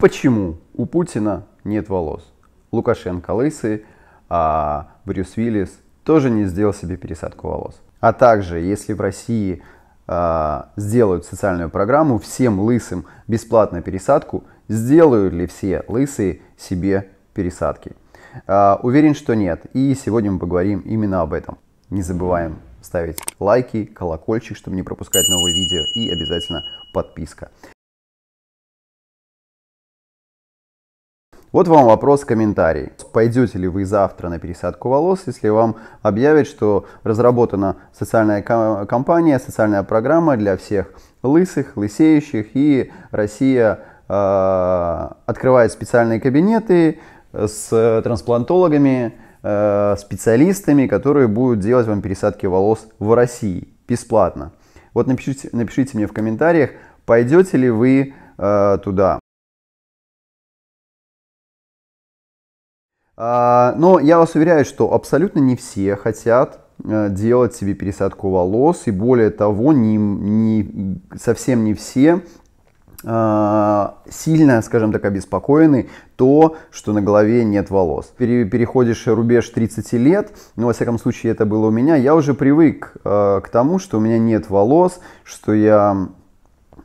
Почему у Путина нет волос? Лукашенко лысый, а Брюс Уиллис тоже не сделал себе пересадку волос. А также, если в России а, сделают социальную программу всем лысым бесплатно пересадку, сделают ли все лысые себе пересадки? А, уверен, что нет. И сегодня мы поговорим именно об этом. Не забываем ставить лайки, колокольчик, чтобы не пропускать новые видео и обязательно подписка. Вот вам вопрос, комментарий. Пойдете ли вы завтра на пересадку волос, если вам объявят, что разработана социальная компания, социальная программа для всех лысых, лысеющих, и Россия э, открывает специальные кабинеты с трансплантологами, э, специалистами, которые будут делать вам пересадки волос в России бесплатно. Вот напишите, напишите мне в комментариях, пойдете ли вы э, туда. А, но я вас уверяю, что абсолютно не все хотят э, делать себе пересадку волос, и более того, не, не, совсем не все а, сильно, скажем так, обеспокоены то, что на голове нет волос. Переходишь рубеж 30 лет, ну, во всяком случае, это было у меня, я уже привык э, к тому, что у меня нет волос, что я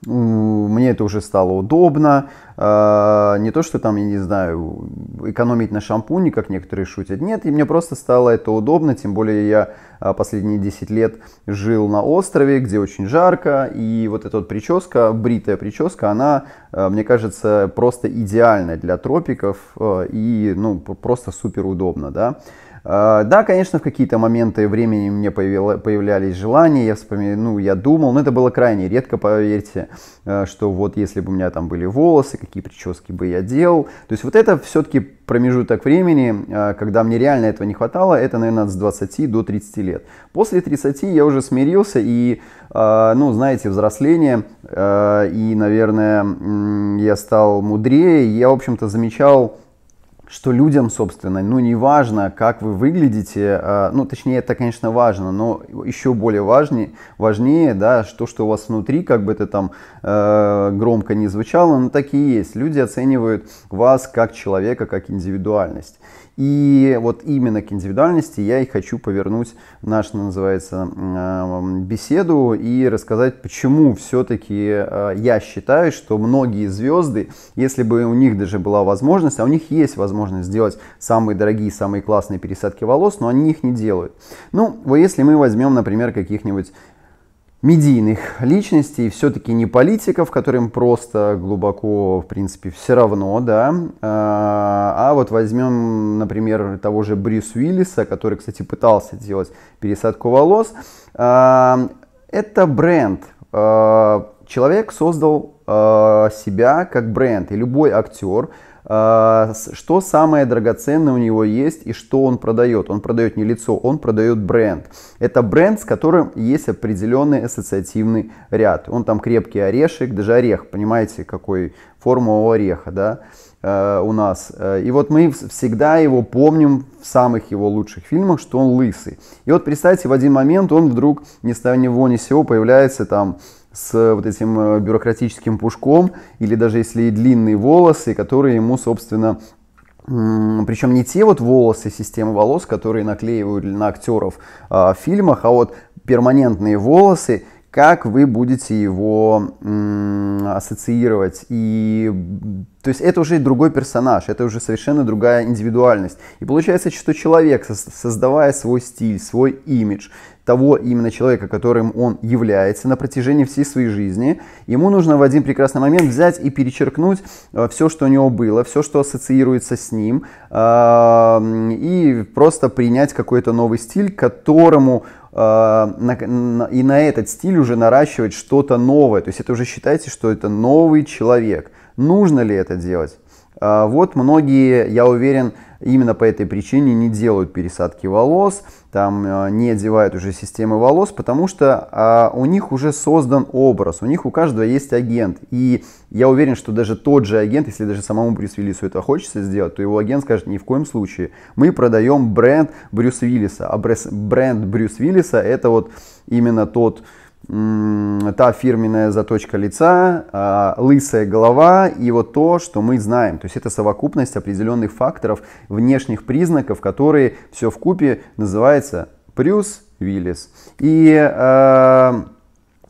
мне это уже стало удобно. А, не то, что там, я не знаю, экономить на шампуне, как некоторые шутят. Нет, и мне просто стало это удобно, тем более я а, последние 10 лет жил на острове, где очень жарко, и вот эта вот прическа, бритая прическа, она, а, мне кажется, просто идеальна для тропиков и, ну, просто супер удобно, да. Э, да, конечно, в какие-то моменты времени мне появлялись желания, я вспоминаю, ну, я думал, но это было крайне редко, поверьте, э, что вот если бы у меня там были волосы, какие прически бы я делал. То есть вот это все-таки промежуток времени, э, когда мне реально этого не хватало, это, наверное, с 20 до 30 лет. После 30 я уже смирился и, ну, знаете, взросление, и, наверное, я стал мудрее, я, в общем-то, замечал что людям, собственно, ну, не важно, как вы выглядите, а, ну, точнее, это, конечно, важно, но еще более важнее, важнее, да, что, что у вас внутри, как бы это там э, громко не звучало, но так и есть. Люди оценивают вас как человека, как индивидуальность. И вот именно к индивидуальности я и хочу повернуть наш, называется, а, беседу и рассказать, почему все-таки а, я считаю, что многие звезды, если бы у них даже была возможность, а у них есть возможность сделать самые дорогие, самые классные пересадки волос, но они их не делают. Ну, вот если мы возьмем, например, каких-нибудь медийных личностей, все-таки не политиков, которым просто глубоко, в принципе, все равно, да. А, а вот возьмем, например, того же Брюс Уиллиса, который, кстати, пытался делать пересадку волос. А, это бренд. А, человек создал себя как бренд, и любой актер а, что самое драгоценное у него есть и что он продает. Он продает не лицо, он продает бренд. Это бренд, с которым есть определенный ассоциативный ряд. Он там крепкий орешек, даже орех, понимаете, какой форма у ореха, да, э, у нас. Э, и вот мы всегда его помним в самых его лучших фильмах, что он лысый. И вот представьте, в один момент он вдруг ни с того ни сего появляется там с э, вот этим э, бюрократическим пушком, или даже если и длинные волосы, которые ему, собственно, причем не те вот волосы, системы волос, которые наклеивают на актеров э, а, в фильмах, а вот перманентные волосы, как вы будете его м, ассоциировать. И, то есть это уже другой персонаж, это уже совершенно другая индивидуальность. И получается, что человек, создавая свой стиль, свой имидж, того именно человека, которым он является на протяжении всей своей жизни, ему нужно в один прекрасный момент взять и перечеркнуть э, все, что у него было, все, что ассоциируется с ним, э, и просто принять какой-то новый стиль, которому э, и на этот стиль уже наращивать что-то новое. То есть это уже считайте, что это новый человек. Нужно ли это делать? Вот многие, я уверен, именно по этой причине не делают пересадки волос, там э, не одевают уже системы волос, потому что а, у них уже создан образ, у них у каждого есть агент. И я уверен, что даже тот же агент, если даже самому Брюс Виллису это хочется сделать, то его агент скажет, ни в коем случае, мы продаем бренд Брюс Виллиса, а бренд Брюс Виллиса это вот именно тот та фирменная заточка лица, а, лысая голова и вот то, что мы знаем. То есть это совокупность определенных факторов, внешних признаков, которые все в купе называется Брюс Виллис. И э,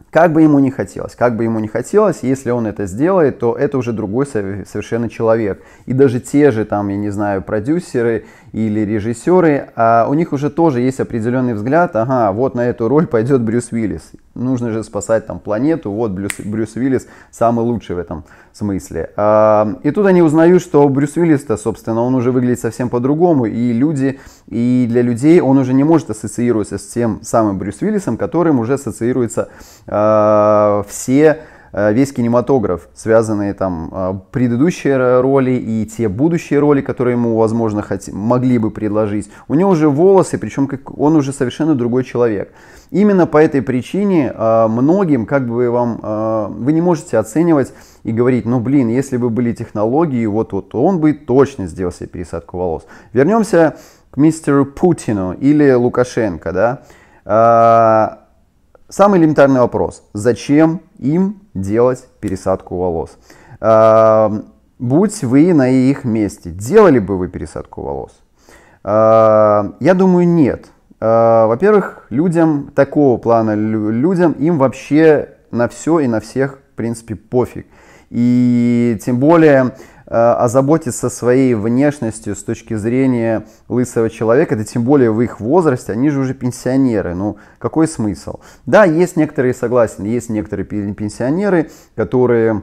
как бы ему не хотелось, как бы ему не хотелось, если он это сделает, то это уже другой совершенно человек. И даже те же там, я не знаю, продюсеры или режиссеры, а у них уже тоже есть определенный взгляд, ага, вот на эту роль пойдет Брюс Уиллис. Нужно же спасать там планету, вот Брюс, Брюс Уиллис самый лучший в этом смысле. А, и тут они узнают, что Брюс Уиллис-то, собственно, он уже выглядит совсем по-другому, и люди, и для людей он уже не может ассоциироваться с тем самым Брюс Уиллисом, которым уже ассоциируются а, все Э, весь кинематограф, связанные там э, предыдущие роли и те будущие роли, которые ему, возможно, хот... могли бы предложить. У него уже волосы, причем как... он уже совершенно другой человек. Именно по этой причине э, многим, как бы вам, вы не можете оценивать и говорить, ну блин, если бы были технологии, вот вот он бы точно сделал себе пересадку волос. Вернемся к мистеру Путину или Лукашенко, да Самый элементарный вопрос. Зачем им делать пересадку волос? Эм, будь вы на их месте, делали бы вы пересадку волос? Эм, я думаю, нет. Э, во-первых, людям такого плана, людям им вообще на все и на всех, в принципе, пофиг. И тем более Э, озаботиться своей внешностью с точки зрения лысого человека, да тем более в их возрасте, они же уже пенсионеры, ну какой смысл? Да, есть некоторые, согласен, есть некоторые пенсионеры, которые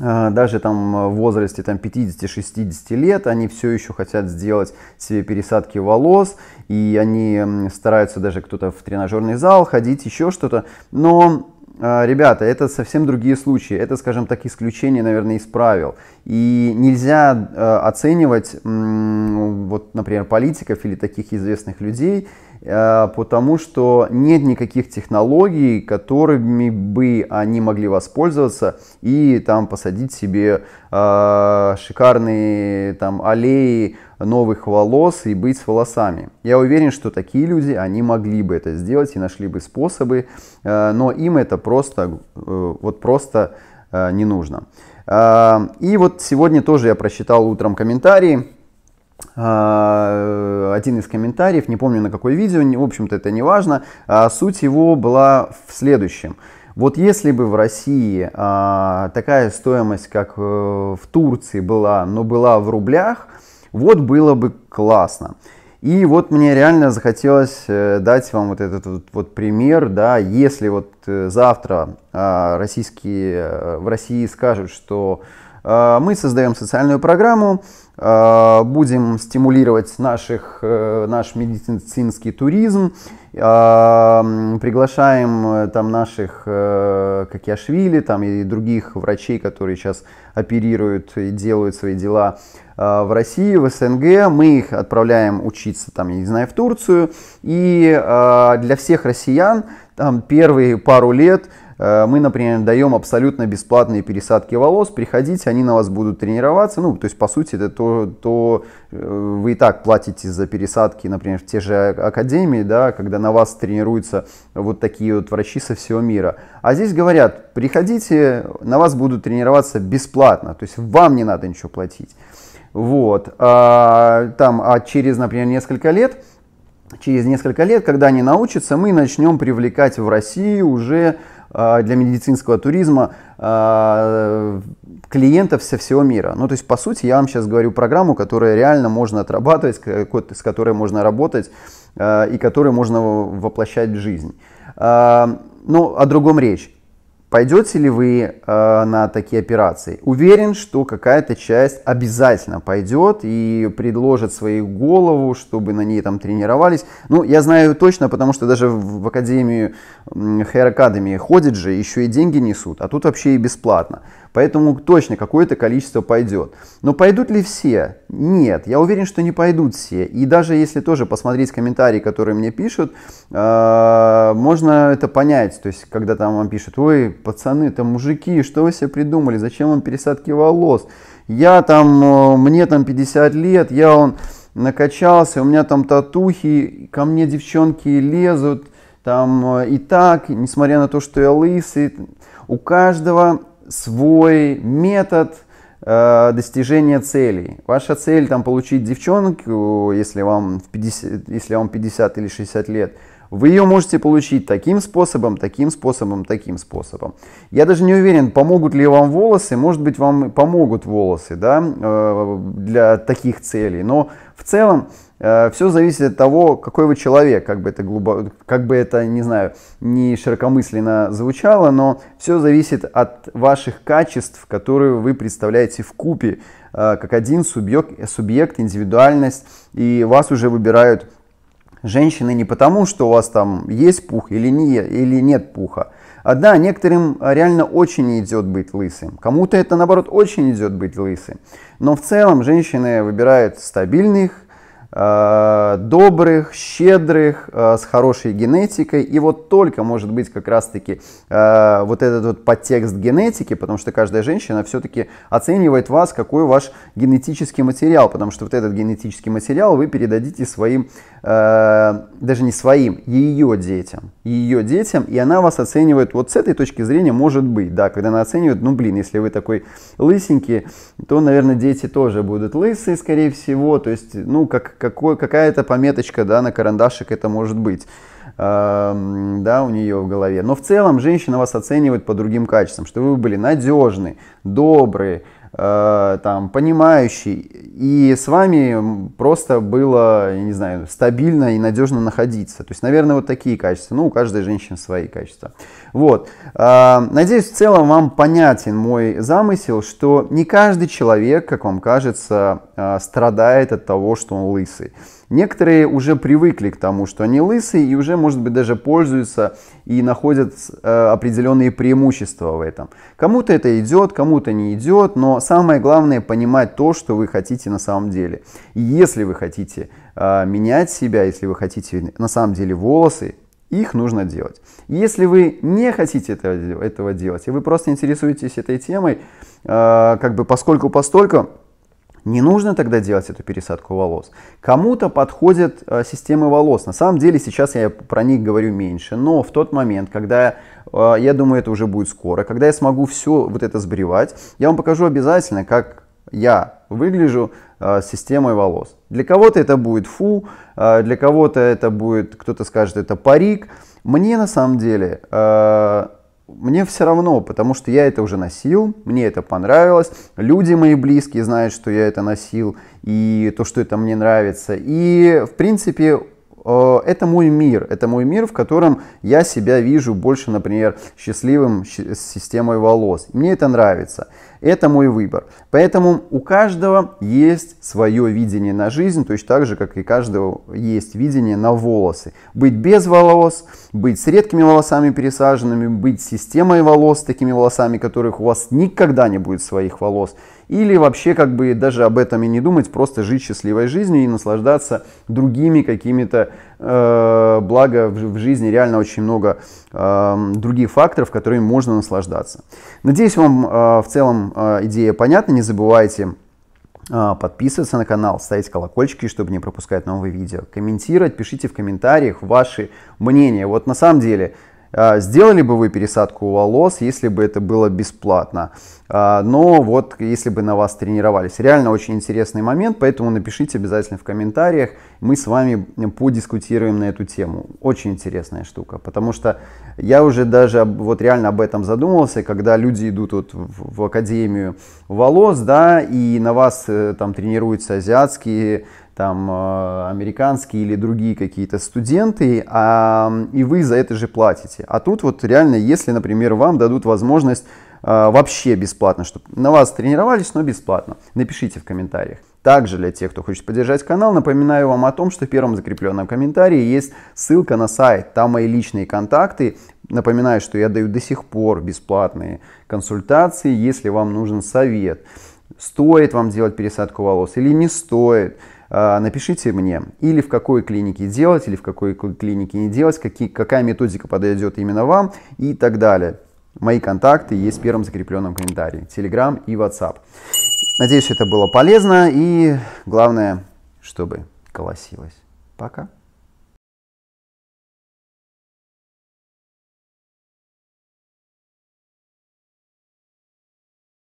э, даже там в возрасте там 50-60 лет они все еще хотят сделать себе пересадки волос и они стараются даже кто-то в тренажерный зал ходить еще что-то но а, ребята, это совсем другие случаи. Это, скажем так, исключение, наверное, из правил. И нельзя а, оценивать, вот, например, политиков или таких известных людей, а, потому что нет никаких технологий, которыми бы они могли воспользоваться и там посадить себе шикарные там аллеи, новых волос и быть с волосами. Я уверен, что такие люди, они могли бы это сделать и нашли бы способы, э, но им это просто, э, вот просто э, не нужно. И вот сегодня тоже я прочитал утром комментарии, один из комментариев, не помню на какое видео, в общем-то это не важно, а суть его была в следующем. Вот если бы в России а, такая стоимость, как в Турции была, но была в рублях, вот было бы классно. И вот мне реально захотелось э, дать вам вот этот вот, вот пример, да, если вот э, завтра а, российские, э, в России скажут, что Э, мы создаем социальную программу, э, будем стимулировать наших, э, наш медицинский туризм, приглашаем там наших как Какиашвили там, и других врачей, которые сейчас оперируют и делают свои дела в России, в СНГ, мы их отправляем учиться, там, я не знаю, в Турцию, и для всех россиян там первые пару лет Э, мы, например, даем абсолютно бесплатные пересадки волос, приходите, они на вас будут тренироваться. Ну, то есть, по сути, это то, то э, вы и так платите за пересадки, например, в те же а, академии, да, когда на вас тренируются вот такие вот врачи со всего мира. А здесь говорят, приходите, на вас будут тренироваться бесплатно, то есть вам не надо ничего платить. Вот, а, там, а через, например, несколько лет, через несколько лет, когда они научатся, мы начнем привлекать в Россию уже а, для медицинского туризма а, клиентов со всего мира. Ну, то есть, по сути, я вам сейчас говорю программу, которую реально можно отрабатывать, с которой можно работать а, и которую можно воплощать в жизнь. Ну, о другом речь. Пойдете ли вы э, на такие операции? Уверен, что какая-то часть обязательно пойдет и предложит свою голову, чтобы на ней там тренировались. Ну, я знаю точно, потому что даже в академию Hair Academy ходит же, еще и деньги несут, а тут вообще и бесплатно. Поэтому точно какое-то количество пойдет. Но пойдут ли все? Нет, я уверен, что не пойдут все. И даже если тоже посмотреть комментарии, которые мне пишут, э, можно это понять. То есть, когда там вам пишут, ой, пацаны, там мужики, что вы себе придумали, зачем вам пересадки волос? Я там, э, мне там 50 лет, я он накачался, у меня там татухи, ко мне девчонки лезут, там э, и так, несмотря на то, что я лысый. У каждого свой метод э, достижения целей. Ваша цель там получить девчонку, если вам, 50, если вам 50 или 60 лет – вы ее можете получить таким способом, таким способом, таким способом. Я даже не уверен, помогут ли вам волосы, может быть вам помогут волосы да, э, для таких целей, но в целом э, все зависит от того, какой вы человек, как бы это глубо, как бы это, не знаю, не широкомысленно звучало, но все зависит от ваших качеств, которые вы представляете в купе, э, как один субъект, субъект, индивидуальность, и вас уже выбирают женщины не потому, что у вас там есть пух или, не, или нет пуха. А да, некоторым реально очень идет быть лысым. Кому-то это, наоборот, очень идет быть лысым. Но в целом женщины выбирают стабильных, Э, добрых, щедрых, э, с хорошей генетикой. И вот только может быть как раз-таки э, вот этот вот подтекст генетики, потому что каждая женщина все-таки оценивает вас, какой ваш генетический материал, потому что вот этот генетический материал вы передадите своим, даже не своим, ее детям. Ее детям, и она вас оценивает вот с этой точки зрения, может быть, да, когда она оценивает, ну блин, если вы такой лысенький, то, наверное, дети тоже будут лысые, скорее всего, то есть, ну, как, какой, какая-то пометочка да, на карандашик это может быть да, у нее в голове. Но в целом женщина вас оценивает по другим качествам, что вы были надежны, добрые, э, там, понимающий и с вами просто было, я не знаю, стабильно и надежно находиться. То есть, наверное, вот такие качества. Ну, у каждой женщины свои качества. Вот. А, надеюсь, в целом вам понятен мой замысел, что не каждый человек, как вам кажется, а, страдает от того, что он лысый. Некоторые уже привыкли к тому, что они лысые, и уже, может быть, даже пользуются и находят а, определенные преимущества в этом. Кому-то это идет, кому-то не идет, но самое главное понимать то, что вы хотите на самом деле. И если вы хотите менять себя, если вы хотите на самом деле волосы, их нужно делать. Если вы не хотите этого, этого делать, и вы просто интересуетесь этой темой, э, как бы поскольку-постольку, не нужно тогда делать эту пересадку волос. Кому-то подходят э, системы волос. На самом деле сейчас я про них говорю меньше, но в тот момент, когда э, я думаю, это уже будет скоро, когда я смогу все вот это сбривать, я вам покажу обязательно, как я выгляжу Э, системой волос. Для кого-то это будет фу, э, для кого-то это будет, кто-то скажет, это парик. Мне на самом деле, э, мне все равно, потому что я это уже носил, мне это понравилось, люди мои близкие знают, что я это носил, и то, что это мне нравится. И, в принципе, это мой мир, это мой мир, в котором я себя вижу больше, например, счастливым с системой волос. Мне это нравится. Это мой выбор. Поэтому у каждого есть свое видение на жизнь, точно так же, как и каждого есть видение на волосы. Быть без волос, быть с редкими волосами пересаженными, быть системой волос, такими волосами, которых у вас никогда не будет своих волос – или вообще как бы даже об этом и не думать, просто жить счастливой жизнью и наслаждаться другими какими-то, э, благо в, в жизни реально очень много э, других факторов, которыми можно наслаждаться. Надеюсь, вам э, в целом э, идея понятна, не забывайте э, подписываться на канал, ставить колокольчики, чтобы не пропускать новые видео, комментировать, пишите в комментариях ваши мнения. Вот на самом деле, э, сделали бы вы пересадку волос, если бы это было бесплатно? А, но вот если бы на вас тренировались, реально очень интересный момент, поэтому напишите обязательно в комментариях, мы с вами подискутируем на эту тему. Очень интересная штука, потому что я уже даже вот реально об этом задумывался, когда люди идут вот в, в академию волос, да, и на вас э, там тренируются азиатские там э, американские или другие какие-то студенты, а, и вы за это же платите. А тут вот реально, если, например, вам дадут возможность а, вообще бесплатно, чтобы на вас тренировались, но бесплатно. Напишите в комментариях. Также для тех, кто хочет поддержать канал, напоминаю вам о том, что в первом закрепленном комментарии есть ссылка на сайт, там мои личные контакты. Напоминаю, что я даю до сих пор бесплатные консультации, если вам нужен совет. Стоит вам делать пересадку волос или не стоит, а, напишите мне, или в какой клинике делать, или в какой клинике не делать, какие, какая методика подойдет именно вам и так далее. Мои контакты есть в первом закрепленном комментарии. Телеграм и WhatsApp. Надеюсь, это было полезно и главное, чтобы колосилось. Пока.